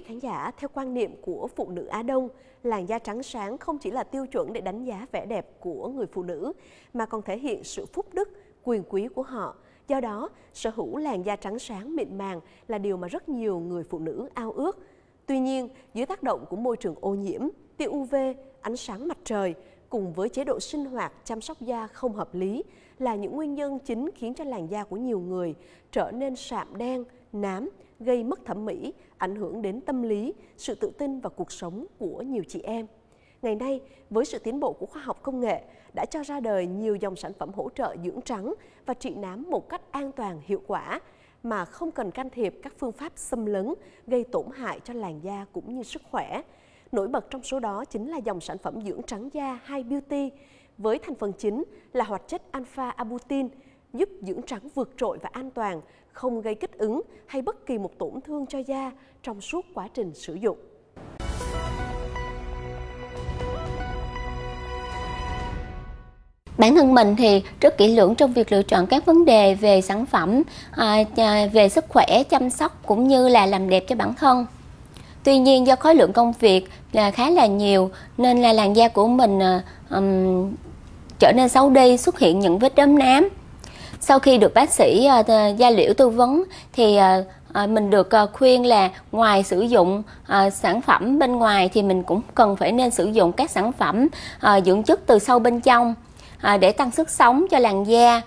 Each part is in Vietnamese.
vị khán giả, theo quan niệm của phụ nữ Á Đông, làn da trắng sáng không chỉ là tiêu chuẩn để đánh giá vẻ đẹp của người phụ nữ, mà còn thể hiện sự phúc đức, quyền quý của họ. Do đó, sở hữu làn da trắng sáng mịn màng là điều mà rất nhiều người phụ nữ ao ước. Tuy nhiên, dưới tác động của môi trường ô nhiễm, tia UV, ánh sáng mặt trời cùng với chế độ sinh hoạt chăm sóc da không hợp lý là những nguyên nhân chính khiến cho làn da của nhiều người trở nên sạm đen, nám gây mất thẩm mỹ, ảnh hưởng đến tâm lý, sự tự tin và cuộc sống của nhiều chị em. Ngày nay, với sự tiến bộ của khoa học công nghệ, đã cho ra đời nhiều dòng sản phẩm hỗ trợ dưỡng trắng và trị nám một cách an toàn, hiệu quả, mà không cần can thiệp các phương pháp xâm lấn gây tổn hại cho làn da cũng như sức khỏe. Nổi bật trong số đó chính là dòng sản phẩm dưỡng trắng da High Beauty với thành phần chính là hoạt chất alpha abutin giúp dưỡng trắng vượt trội và an toàn, không gây kích ứng hay bất kỳ một tổn thương cho da trong suốt quá trình sử dụng. bản thân mình thì rất kỹ lưỡng trong việc lựa chọn các vấn đề về sản phẩm à, à, về sức khỏe chăm sóc cũng như là làm đẹp cho bản thân tuy nhiên do khối lượng công việc là khá là nhiều nên là làn da của mình um, trở nên xấu đi xuất hiện những vết đốm nám sau khi được bác sĩ da à, liễu tư vấn thì à, à, mình được khuyên là ngoài sử dụng sản phẩm bên ngoài thì mình cũng cần phải nên sử dụng các sản phẩm dưỡng chất từ sâu bên trong để tăng sức sống cho làn da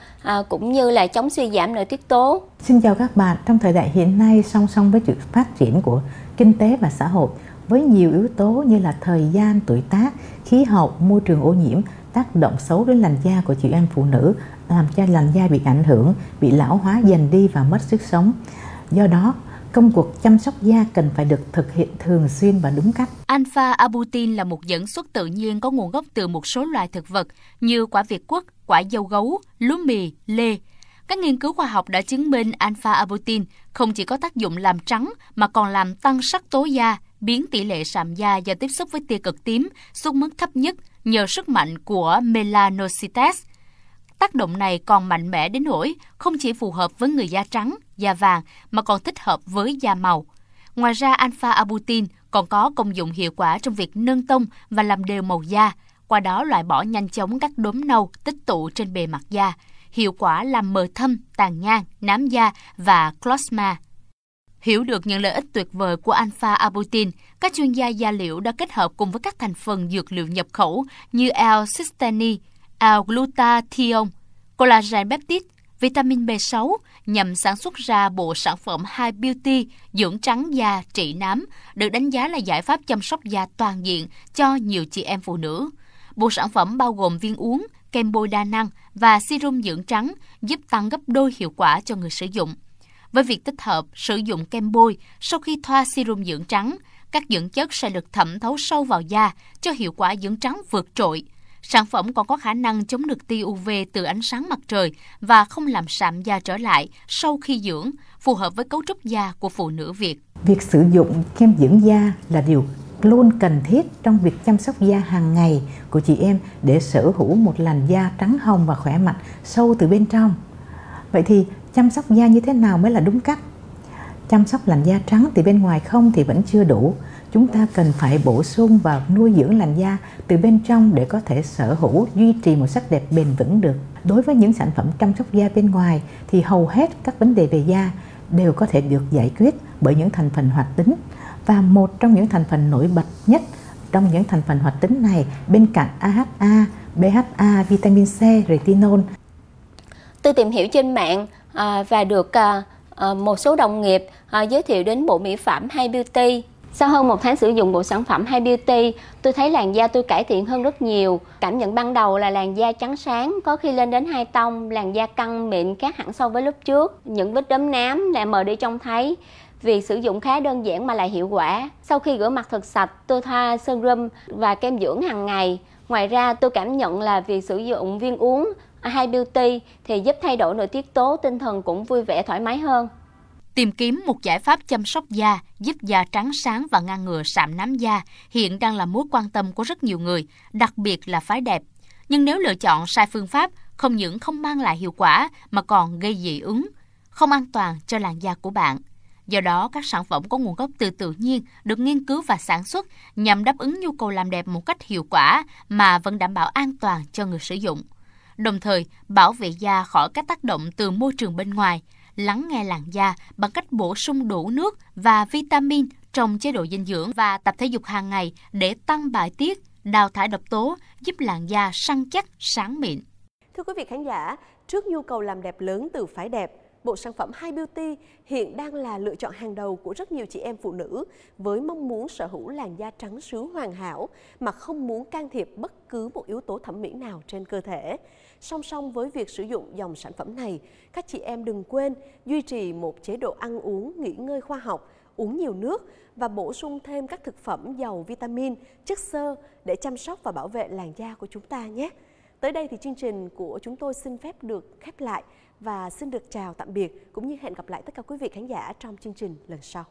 cũng như là chống suy giảm nội tiết tố. Xin chào các bạn, trong thời đại hiện nay song song với sự phát triển của kinh tế và xã hội với nhiều yếu tố như là thời gian, tuổi tác, khí hậu, môi trường ô nhiễm tác động xấu đến làn da của chị em phụ nữ, làm cho làn da bị ảnh hưởng, bị lão hóa dần đi và mất sức sống. Do đó, công cuộc chăm sóc da cần phải được thực hiện thường xuyên và đúng cách. Alpha abutin là một dẫn xuất tự nhiên có nguồn gốc từ một số loài thực vật như quả việt quất, quả dâu gấu, lúa mì, lê. Các nghiên cứu khoa học đã chứng minh alpha-abutin không chỉ có tác dụng làm trắng mà còn làm tăng sắc tố da, biến tỷ lệ sạm da do tiếp xúc với tia cực tím xuống mức thấp nhất nhờ sức mạnh của melanocytes. Tác động này còn mạnh mẽ đến nỗi không chỉ phù hợp với người da trắng, da vàng mà còn thích hợp với da màu. Ngoài ra, alpha-abutin còn có công dụng hiệu quả trong việc nâng tông và làm đều màu da, qua đó loại bỏ nhanh chóng các đốm nâu tích tụ trên bề mặt da hiệu quả làm mờ thâm, tàn nhang, nám da và closma. Hiểu được những lợi ích tuyệt vời của alpha arbutin, các chuyên gia da liễu đã kết hợp cùng với các thành phần dược liệu nhập khẩu như L-cysteine, L-glutathione, collagen peptide, vitamin B6 nhằm sản xuất ra bộ sản phẩm High Beauty dưỡng trắng da trị nám, được đánh giá là giải pháp chăm sóc da toàn diện cho nhiều chị em phụ nữ. Bộ sản phẩm bao gồm viên uống, kem bôi đa năng và serum dưỡng trắng giúp tăng gấp đôi hiệu quả cho người sử dụng. Với việc tích hợp sử dụng kem bôi sau khi thoa serum dưỡng trắng, các dưỡng chất sẽ được thẩm thấu sâu vào da cho hiệu quả dưỡng trắng vượt trội. Sản phẩm còn có khả năng chống được tia UV từ ánh sáng mặt trời và không làm sạm da trở lại sau khi dưỡng, phù hợp với cấu trúc da của phụ nữ Việt. Việc sử dụng kem dưỡng da là điều luôn cần thiết trong việc chăm sóc da hàng ngày của chị em để sở hữu một làn da trắng hồng và khỏe mạnh sâu từ bên trong. Vậy thì chăm sóc da như thế nào mới là đúng cách? Chăm sóc làn da trắng từ bên ngoài không thì vẫn chưa đủ. Chúng ta cần phải bổ sung và nuôi dưỡng làn da từ bên trong để có thể sở hữu duy trì một sắc đẹp bền vững được. Đối với những sản phẩm chăm sóc da bên ngoài thì hầu hết các vấn đề về da đều có thể được giải quyết bởi những thành phần hoạt tính và một trong những thành phần nổi bật nhất trong những thành phần hoạt tính này bên cạnh AHA, BHA, vitamin C, retinol. Tôi tìm hiểu trên mạng à, và được à, à, một số đồng nghiệp giới thiệu đến bộ mỹ phẩm Hay Beauty. Sau hơn một tháng sử dụng bộ sản phẩm Hay Beauty, tôi thấy làn da tôi cải thiện hơn rất nhiều. Cảm nhận ban đầu là làn da trắng sáng, có khi lên đến hai tông, làn da căng mịn khác hẳn so với lúc trước. Những vết đốm nám là mờ đi trông thấy. Việc sử dụng khá đơn giản mà lại hiệu quả. Sau khi rửa mặt thật sạch, tôi thoa sơn râm và kem dưỡng hàng ngày. Ngoài ra, tôi cảm nhận là việc sử dụng viên uống hay beauty thì giúp thay đổi nội tiết tố, tinh thần cũng vui vẻ thoải mái hơn. Tìm kiếm một giải pháp chăm sóc da giúp da trắng sáng và ngăn ngừa sạm nám da hiện đang là mối quan tâm của rất nhiều người, đặc biệt là phái đẹp. Nhưng nếu lựa chọn sai phương pháp, không những không mang lại hiệu quả mà còn gây dị ứng, không an toàn cho làn da của bạn. Do đó, các sản phẩm có nguồn gốc từ tự nhiên được nghiên cứu và sản xuất nhằm đáp ứng nhu cầu làm đẹp một cách hiệu quả mà vẫn đảm bảo an toàn cho người sử dụng. Đồng thời, bảo vệ da khỏi các tác động từ môi trường bên ngoài, lắng nghe làn da bằng cách bổ sung đủ nước và vitamin trong chế độ dinh dưỡng và tập thể dục hàng ngày để tăng bài tiết, đào thải độc tố, giúp làn da săn chắc, sáng mịn. Thưa quý vị khán giả, trước nhu cầu làm đẹp lớn từ phải đẹp, bộ sản phẩm Hi Beauty hiện đang là lựa chọn hàng đầu của rất nhiều chị em phụ nữ với mong muốn sở hữu làn da trắng sứ hoàn hảo mà không muốn can thiệp bất cứ một yếu tố thẩm mỹ nào trên cơ thể. Song song với việc sử dụng dòng sản phẩm này, các chị em đừng quên duy trì một chế độ ăn uống nghỉ ngơi khoa học, uống nhiều nước và bổ sung thêm các thực phẩm giàu vitamin, chất xơ để chăm sóc và bảo vệ làn da của chúng ta nhé. Tới đây thì chương trình của chúng tôi xin phép được khép lại và xin được chào tạm biệt cũng như hẹn gặp lại tất cả quý vị khán giả trong chương trình lần sau.